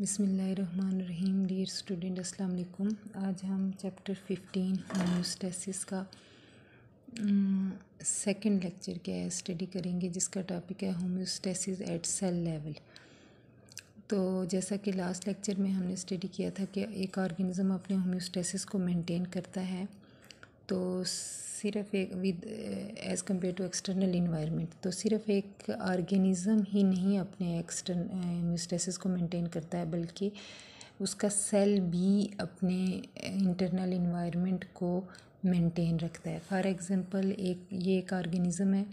बिसमीम dear student अस्सलाम आज हम चैप्टर फिफ्टीन होम्योस्टेसिस का सेकंड लेक्चर क्या है स्टडी करेंगे जिसका टॉपिक है होम्योस्टेसिस एट सेल लेवल तो जैसा कि लास्ट लेक्चर में हमने स्टडी किया था कि एक ऑर्गेनिज़म अपने होम्योस्टेसिस को मेंटेन करता है तो सिर्फ एक with as compared to external environment तो सिर्फ एक ऑर्गेनिज़म ही नहीं अपने एक्सटर्न को मेंटेन करता है बल्कि उसका सेल भी अपने इंटरनल इन्वायरमेंट को मेंटेन रखता है फॉर एग्ज़ाम्पल एक ये एक ऑर्गेनिज़म है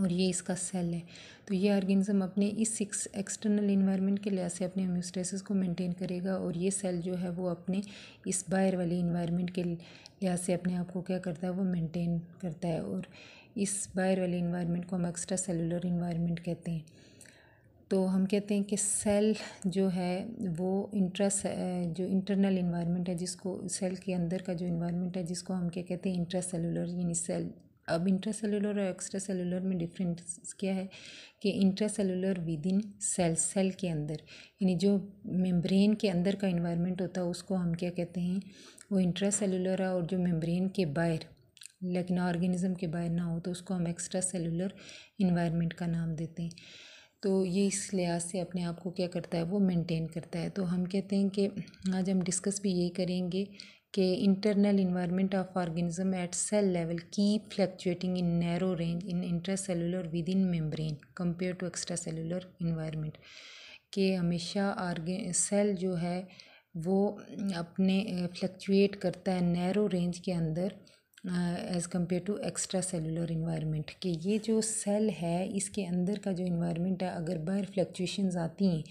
और ये इसका सेल है तो ये ऑर्गेनिज्म अपने इस सिक्स एक्सटर्नल इन्वायरमेंट के लिहाज से अपने होम्योस्टेसिस को मेंटेन करेगा और ये सेल जो है वो अपने इस बाहर वाले इन्वायरमेंट के लिहाज से अपने आप को क्या करता है वो मेंटेन करता है और इस बाहर वाले इन्वायरमेंट को हम एक्स्ट्रा सेलुलर इन्वायरमेंट कहते हैं तो हम कहते हैं कि सेल जो है वो इंट्रा जो इंटरनल इन्वायरमेंट है जिसको सेल के अंदर का जो इन्वायरमेंट है जिसको हम क्या कहते हैं इंट्रा सेलुलर यानी सेल अब इंट्रा सेलुलर और एक्स्ट्रा सेलुलर में डिफरेंस क्या है कि intracellular within cell cell के अंदर यानी जो मेम्ब्रेन के अंदर का इन्वायरमेंट होता है उसको हम क्या कहते हैं वो इंट्रा सेलुलर है और जो मेम्ब्रेन के बाहर लेकिन ऑर्गेनिज़म के बाहर ना हो तो उसको हम एक्स्ट्रा सेलुलर इन्वायरमेंट का नाम देते हैं तो ये इस लिहाज से अपने आप को क्या करता है वो मेंटेन करता है तो हम कहते हैं कि आज हम डिस्कस भी यही करेंगे के internal environment of organism at cell level की fluctuating in narrow range in intracellular within membrane compare to extracellular environment के हमेशा आर्गे सेल जो है वो अपने फ्लक्चुएट करता है नैरो रेंज के अंदर as compared to extracellular environment कि ये जो सेल है इसके अंदर का जो इन्वायरमेंट है अगर बाहर फ्लक्चुएशंस आती हैं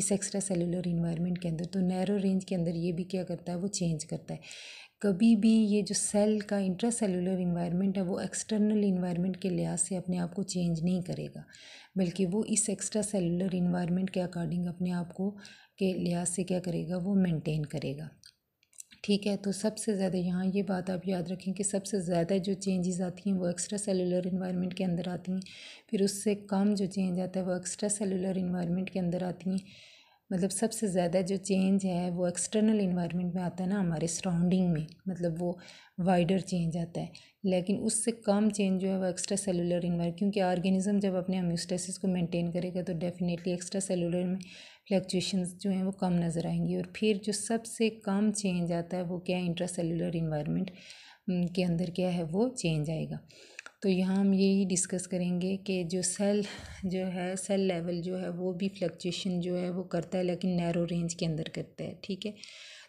इस एक्स्ट्रा सेलुलर इन्वायरमेंट के अंदर तो नैरो रेंज के अंदर ये भी क्या करता है वो चेंज करता है कभी भी ये जो सेल का इंट्रा सेलुलर इन्वायरमेंट है वो एक्सटर्नल इन्वायरमेंट के लिहाज से अपने आप को चेंज नहीं करेगा बल्कि वो इस एक्स्ट्रा सेलुलर इन्वायरमेंट के अकॉर्डिंग अपने आप को के लिहाज से क्या करेगा वो मेंटेन करेगा ठीक है तो सबसे ज़्यादा यहाँ ये बात आप याद रखें कि सबसे ज़्यादा जो चेंजेस आती हैं वो एक्स्ट्रा सेलुलर इन्वायरमेंट के अंदर आती हैं फिर उससे कम जो चेंज आता है वो एक्स्ट्रा सेलुलर इन्वायरमेंट के अंदर आती हैं मतलब सबसे ज़्यादा जो चेंज है वो एक्सटर्नल इन्वायरमेंट में आता है ना हमारे सराउंडिंग में मतलब वो वाइडर चेंज आता है लेकिन उससे कम चेंज जो है वो एक्स्ट्रा सेलुलर इन्वायर क्योंकि ऑर्गेनिज्म जब अपने अम्यूस्टेसिस को मेंटेन करेगा तो डेफिनेटली एक्स्ट्रा सेलुलर में फ़्लक्चुएशन जो हैं वो कम नज़र आएंगी और फिर जो सबसे कम चेंज आता है वो क्या इंट्रा सेलुलर इन्वायरमेंट के अंदर क्या है वो चेंज आएगा तो यहाँ हम यही डिस्कस करेंगे कि जो सेल जो है सेल लेवल जो है वो भी फ्लक्चुएशन जो है वो करता है लेकिन नैरो रेंज के अंदर करता है ठीक है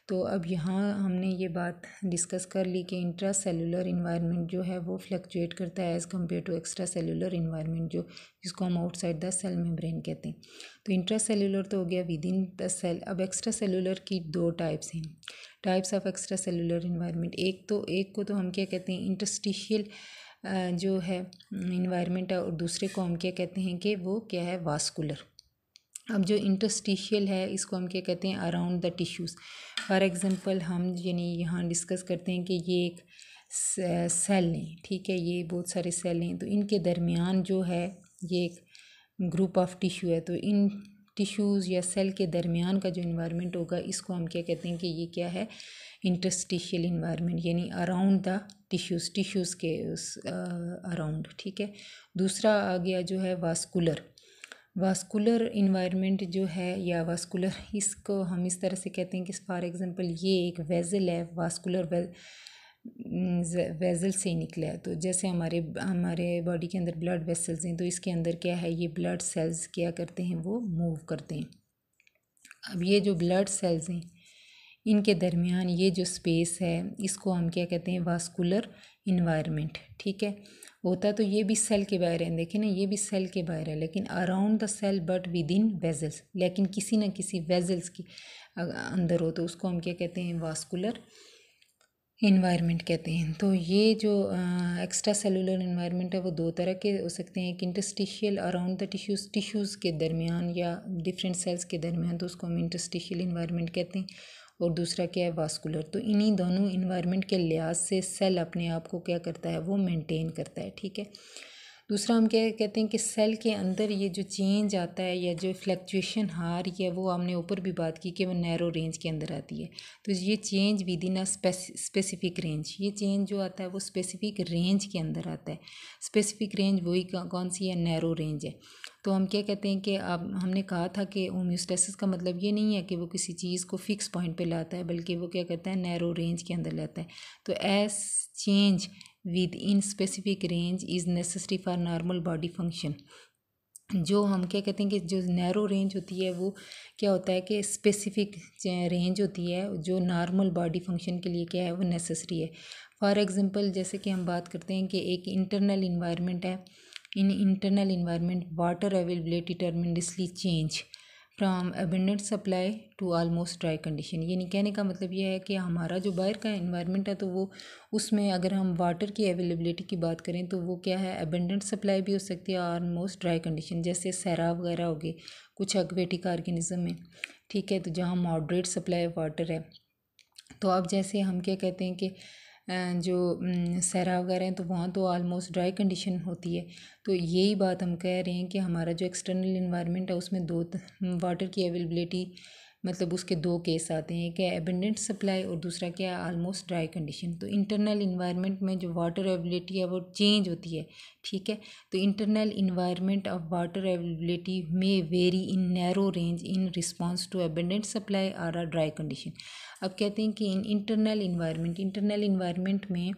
तो अब यहाँ हमने ये बात डिस्कस कर ली कि इंट्रा सेलुलर इन्वायरमेंट जो है वो फ्लक्चुएट करता है as compared to extracellular environment जो जिसको हम आउटसाइड द सेल मेम्ब्रेन कहते हैं तो इंट्रा सेलुलर तो हो गया विद इन द सेल अब एक्स्ट्रा सेलुलर की दो टाइप्स हैं types of extracellular environment एक तो एक को तो हम क्या कहते हैं इंटरस्टिशियल जो है इन्वायरमेंट और दूसरे को हम क्या कहते हैं कि वो क्या है वास्कुलर अब जो इंटरस्टिशियल है इसको हम क्या कहते हैं around the tissues for example हम यानी यहाँ डिस्कस करते हैं कि ये एक सेल हैं ठीक है ये बहुत सारे सेल हैं तो इनके दरमियान जो है ये एक ग्रुप ऑफ टिश्यू है तो इन टिश्यूज़ या सेल के दरमियान का जो इन्वायरमेंट होगा इसको हम क्या कहते हैं कि ये क्या है इंटरस्टिशियल इन्वायरमेंट यानी अराउंड द टिश्यूज़ टिश्यूज़ के उस अराउंड ठीक है दूसरा आ गया जो है वास्कुलर वास्कुलर इन्वायरमेंट जो है या वास्कुलर इसको हम इस तरह से कहते हैं कि फॉर एग्जांपल ये एक वेज़ल है वास्कुलर वेल वेज़ल से ही निकला है तो जैसे हमारे हमारे बॉडी के अंदर ब्लड वेसल्स हैं तो इसके अंदर क्या है ये ब्लड सेल्स क्या करते हैं वो मूव करते हैं अब ये जो ब्लड सेल्स हैं इनके दरमियान ये जो स्पेस है इसको हम क्या कहते हैं वास्कुलर इन्वायरमेंट ठीक है होता तो ये भी सेल के बाहर है देखें ना ये भी सेल के बाहर है लेकिन around the cell but within vessels लेकिन किसी न किसी वेजल्स की अंदर हो तो उसको हम क्या कहते हैं वास्कुलर इन्वायरमेंट कहते हैं तो ये जो एक्स्ट्रा सेलुलर इन्वायरमेंट है वो दो तरह के हो सकते हैं एक interstitial around the tissues tissues के दरमियान या डिफरेंट सेल्स के दरमियान तो उसको हम इंटस्टिशियल इन्वायरमेंट कहते हैं और दूसरा क्या है वास्कुलर तो इन्हीं दोनों इन्वायरमेंट के लिहाज से सेल अपने आप को क्या करता है वो मेंटेन करता है ठीक है दूसरा हम क्या कहते हैं कि सेल के अंदर ये जो चेंज आता है या जो फ्लक्चुएशन हार या वो हमने ऊपर भी बात की कि वो नैरो रेंज के अंदर आती है तो ये change within a specific range ये चेंज जो आता है वो स्पेसिफिक रेंज के अंदर आता है स्पेसिफिक रेंज वही कौन सी है नैरो रेंज है तो हम क्या कहते हैं कि अब हमने कहा था कि होम्योस्टेसिस का मतलब ये नहीं है कि वो किसी चीज़ को फिक्स पॉइंट पे लाता है बल्कि वो क्या कहता है नैरो रेंज के अंदर लाता है तो as change within specific range is necessary for normal body function जो हम क्या कहते हैं कि जो नैरो रेंज होती है वो क्या होता है कि स्पेसिफिक रेंज होती है जो नॉर्मल बॉडी फंक्शन के लिए क्या है वो नेसेसरी है फॉर एग्ज़ाम्पल जैसे कि हम बात करते हैं कि एक इंटरनल इन्वायरमेंट है in internal environment water availability tremendously change from abundant supply to almost dry condition ये नहीं कहने का मतलब ये है कि हमारा जो बाहर का इन्वायरमेंट है तो वो उसमें अगर हम वाटर की अवेलेबिलिटी की बात करें तो वो क्या है अबेंडेंट सप्लाई भी हो सकती है आलमोस्ट ड्राई कंडीशन जैसे सैरा वगैरह हो गए कुछ एक्वेटिक ऑर्गेनिज्म में ठीक है तो जहाँ मॉडरेट सप्लाई वाटर है तो अब जैसे हम क्या कहते हैं कि जो सहरा वगैरह हैं तो वहाँ तो आलमोस्ट ड्राई कंडीशन होती है तो यही बात हम कह रहे हैं कि हमारा जो एक्सटर्नल इन्वायरमेंट है उसमें दो वाटर की अवेलेबिलिटी मतलब उसके दो केस आते हैं एक है एबेंडेंट सप्लाई और दूसरा क्या है आलमोस्ट ड्राई कंडीशन तो इंटरनल इन्वायरमेंट में जो वाटर एवेबिलिटी है वो चेंज होती है ठीक है तो internal environment of water availability may vary in narrow range in response to abundant supply or or dry condition अब कहते हैं कि in internal environment internal environment में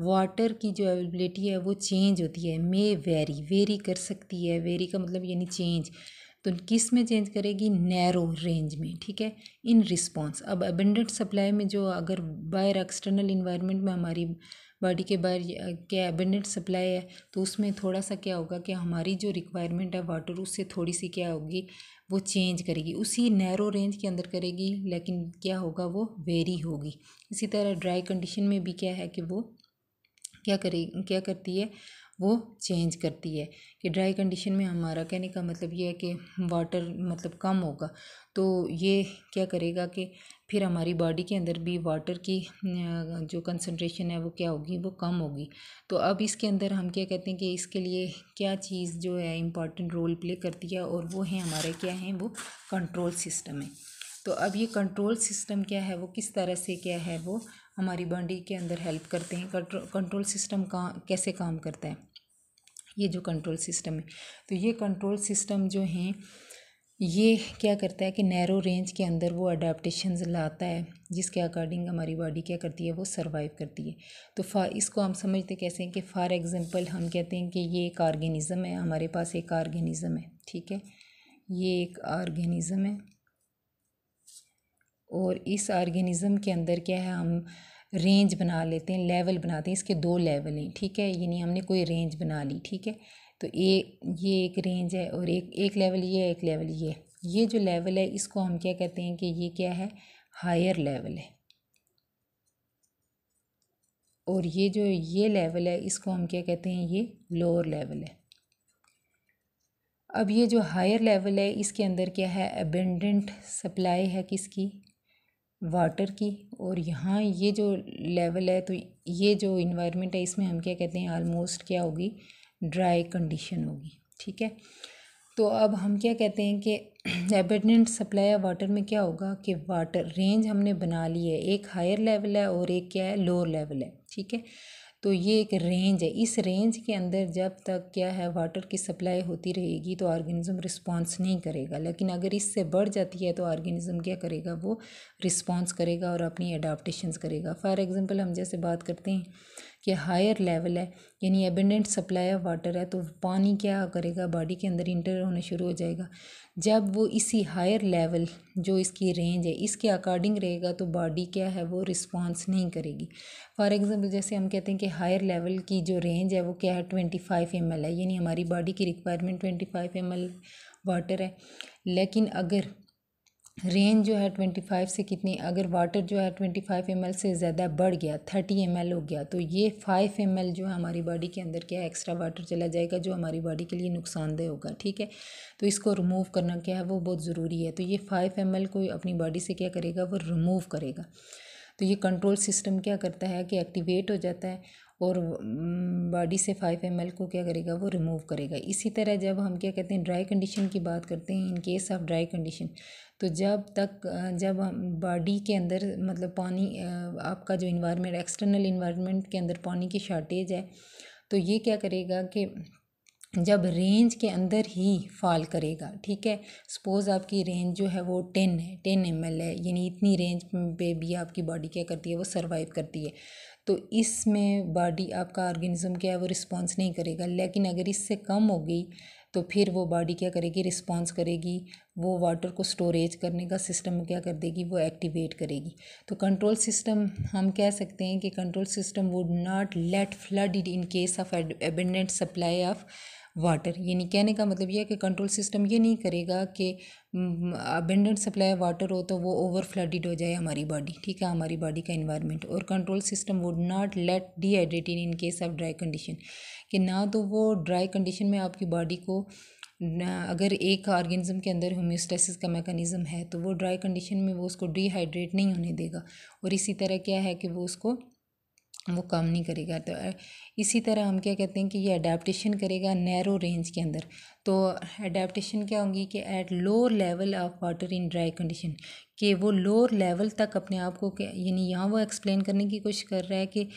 वाटर की जो अवेलेबिलिटी है वो चेंज होती है मे वेरी वेरी कर सकती है वेरी का मतलब यानी चेंज तो किस में चेंज करेगी नैरो रेंज में ठीक है इन रिस्पॉन्स अब अबेंडेंट सप्लाई में जो अगर बायर एक्सटर्नल इन्वायरमेंट में हमारी बॉडी के बाहर क्या एबेंडेंट सप्लाई है तो उसमें थोड़ा सा क्या होगा कि हमारी जो रिक्वायरमेंट है वाटर उससे थोड़ी सी क्या होगी वो चेंज करेगी उसी नैरो रेंज के अंदर करेगी लेकिन क्या होगा वो वेरी होगी इसी तरह ड्राई कंडीशन में भी क्या है कि वो क्या करे क्या करती है वो चेंज करती है कि ड्राई कंडीशन में हमारा कहने का मतलब ये है कि वाटर मतलब कम होगा तो ये क्या करेगा कि फिर हमारी बॉडी के अंदर भी वाटर की जो कंसनट्रेशन है वो क्या होगी वो कम होगी तो अब इसके अंदर हम क्या कहते हैं कि इसके लिए क्या चीज़ जो है इम्पॉर्टेंट रोल प्ले करती है और वो है हमारे क्या है वो कंट्रोल सिस्टम है तो अब ये कंट्रोल सिस्टम क्या है वो किस तरह से क्या है वो हमारी बॉडी के अंदर हेल्प करते हैं कंट्रोल सिस्टम का कैसे काम करता है ये जो कंट्रोल सिस्टम है तो ये कंट्रोल सिस्टम जो हैं ये क्या करता है कि नैरो रेंज के अंदर वो अडाप्टशन लाता है जिसके अकॉर्डिंग हमारी बॉडी क्या करती है वो सर्वाइव करती है तो फा इसको हम समझते कैसे हैं कि फॉर एग्ज़ाम्पल हम कहते हैं कि ये एक ऑर्गेनिज़म है हमारे पास एक ऑर्गेनिज़म है ठीक है ये एक ऑर्गेनिज़म है और इस ऑर्गेनिज़म के अंदर क्या है हम रेंज बना लेते हैं लेवल बनाते हैं इसके दो लेवल हैं ठीक है यानी हमने कोई रेंज बना ली ठीक है तो ए ये एक रेंज है और एक एक लेवल ये है एक लेवल ये ये जो लेवल है इसको हम क्या कहते हैं कि ये क्या है हायर लेवल है और ये जो ये लेवल है इसको हम क्या कहते हैं ये लोअर लेवल है अब ये जो हायर लेवल है इसके अंदर क्या है एबेंडेंट सप्लाई है किसकी वाटर की और यहाँ ये जो लेवल है तो ये जो इन्वायरमेंट है इसमें हम क्या कहते हैं आलमोस्ट क्या होगी ड्राई कंडीशन होगी ठीक है तो अब हम क्या कहते हैं कि एबेडेंट सप्लाई ऑफ वाटर में क्या होगा कि वाटर रेंज हमने बना ली है एक हायर लेवल है और एक क्या है लोअर लेवल है ठीक है तो ये एक रेंज है इस रेंज के अंदर जब तक क्या है वाटर की सप्लाई होती रहेगी तो ऑर्गेनिज़म रिस्पॉन्स नहीं करेगा लेकिन अगर इससे बढ़ जाती है तो ऑर्गेनिज़म क्या करेगा वो रिस्पॉन्स करेगा और अपनी अडाप्टेशंस करेगा फॉर एग्ज़ाम्पल हम जैसे बात करते हैं कि हायर लेवल है यानी एबेंडेंट सप्लाई ऑफ वाटर है तो पानी क्या करेगा बॉडी के अंदर इंटर होना शुरू हो जाएगा जब वो इसी हायर लेवल जो इसकी रेंज है इसके अकॉर्डिंग रहेगा तो बॉडी क्या है वो रिस्पॉन्स नहीं करेगी फॉर एग्ज़ाम्पल जैसे हम कहते हैं कि हायर लेवल की जो रेंज है वो क्या है ट्वेंटी फाइव एम एल है यानी हमारी बॉडी की requirement twenty five M L water है लेकिन अगर रेंज जो है ट्वेंटी फाइव से कितनी अगर वाटर जो है ट्वेंटी फाइव एम से ज़्यादा बढ़ गया थर्टी एम हो गया तो ये फाइव एम जो है हमारी बॉडी के अंदर क्या एक्स्ट्रा वाटर चला जाएगा जो हमारी बॉडी के लिए नुकसानदेह होगा ठीक है तो इसको रिमूव करना क्या है वो बहुत ज़रूरी है तो ये फाइव एम को अपनी बॉडी से क्या करेगा वो रिमूव करेगा तो ये कंट्रोल सिस्टम क्या करता है कि एक्टिवेट हो जाता है और बॉडी से फाइव एम को क्या करेगा वो रिमूव करेगा इसी तरह जब हम क्या कहते हैं ड्राई कंडीशन की बात करते हैं in case of dry condition तो जब तक जब हम बॉडी के अंदर मतलब पानी आपका जो इन्वायरमेंट एक्सटर्नल इन्वायरमेंट के अंदर पानी की शॉर्टेज है तो ये क्या करेगा कि जब रेंज के अंदर ही फॉल करेगा ठीक है सपोज़ आपकी रेंज जो है वो टेन है टेन एम है यानी इतनी रेंज पे भी आपकी बॉडी क्या करती है वो सर्वाइव करती है तो इसमें बॉडी आपका ऑर्गेनिज्म क्या है वो रिस्पॉन्स नहीं करेगा लेकिन अगर इससे कम हो गई तो फिर वो बॉडी क्या करेगी रिस्पॉन्स करेगी वो वाटर को स्टोरेज करने का सिस्टम क्या कर देगी वो एक्टिवेट करेगी तो कंट्रोल सिस्टम हम कह सकते हैं कि control system would not let flood in case of abundant supply of water यानी कहने का मतलब यह है कि कंट्रोल सिस्टम ये नहीं करेगा कि अबेंडेंट सप्लाई वाटर हो तो वो ओवर फ्लडिड हो जाए हमारी बॉडी ठीक है हमारी बॉडी का इन्वायरमेंट और control system would not let dehydrated in case of dry condition कि ना तो वो ड्राई कंडीशन में आपकी बॉडी को अगर एक ऑर्गेनिज्म के अंदर होम्योस्टेसिस का मेकनिज़म है तो वो ड्राई कंडीशन में वो उसको डिहाइड्रेट नहीं होने देगा और इसी तरह क्या है कि वो उसको वो काम नहीं करेगा तो इसी तरह हम क्या कहते हैं कि ये अडेप्टशन करेगा नैरो रेंज के अंदर तो अडेप्टशन क्या होंगी कि at lower level of water in dry condition कि वो लोअर लेवल तक अपने आप को यानी यहाँ वो एक्सप्लेन करने की कोशिश कर रहा है कि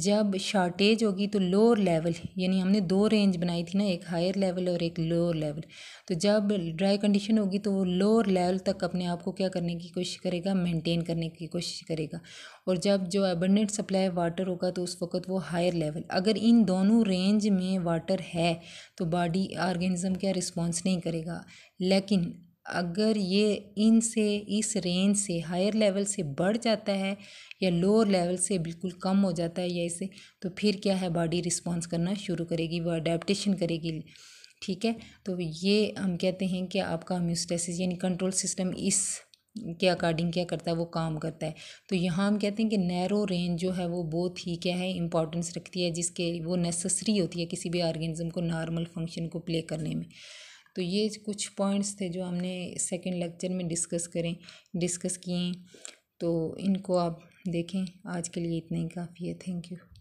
जब शॉर्टेज होगी तो लोअर लेवल यानी हमने दो रेंज बनाई थी ना एक हायर लेवल और एक लोअर लेवल तो जब ड्राई कंडीशन होगी तो वो लोअर लेवल तक अपने आप को क्या करने की कोशिश करेगा मेंटेन करने की कोशिश करेगा और जब जो एबंडेंट सप्लाई वाटर होगा तो उस वक्त वो हायर लेवल अगर इन दोनों रेंज में वाटर है तो बॉडी ऑर्गेनिज़म क्या रिस्पॉन्स नहीं करेगा लेकिन अगर ये इन से इस रेंज से हायर लेवल से बढ़ जाता है या लोअर लेवल से बिल्कुल कम हो जाता है या इसे तो फिर क्या है बॉडी रिस्पॉन्स करना शुरू करेगी वो अडेप्टशन करेगी ठीक है तो ये हम कहते हैं कि आपका म्यूस्टेसिस यानी कंट्रोल सिस्टम इस के अकॉर्डिंग क्या करता है वो काम करता है तो यहाँ हम कहते हैं कि नैरो रेंज जो है वो बहुत ही क्या है इंपॉर्टेंस रखती है जिसके वो नेसेसरी होती है किसी भी ऑर्गेनिज्म को नॉर्मल फंक्शन को प्ले करने में तो ये कुछ पॉइंट्स थे जो हमने सेकेंड लेक्चर में डिस्कस करें डिस्कस किए तो इनको आप देखें आज के लिए इतना ही काफ़ी है थैंक यू